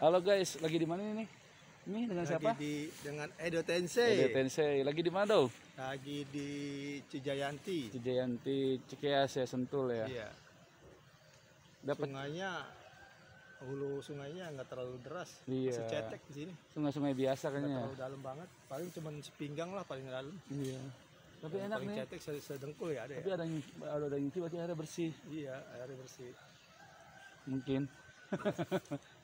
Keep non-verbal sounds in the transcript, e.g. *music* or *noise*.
Halo guys, lagi di mana ini? Ini dengan lagi siapa? Di dengan Edo Tensei. Edo Tensei. Lagi di mana dong? Lagi di Cijayanti. Cijayanti, Cikeas ya Sentul ya. Iya. Dapat sungainya hulu sungainya nggak terlalu deras. Iya. cetek di sini. Sungai-sungai biasa kan ya. terlalu dalam banget. Paling cuma sepinggang lah paling dalam. Iya. Tapi yang enak paling nih. cetek sedengkul ya ada ya? Tapi ya. ada yang ada yang yang berarti airnya bersih. Iya, airnya bersih. Mungkin. *laughs*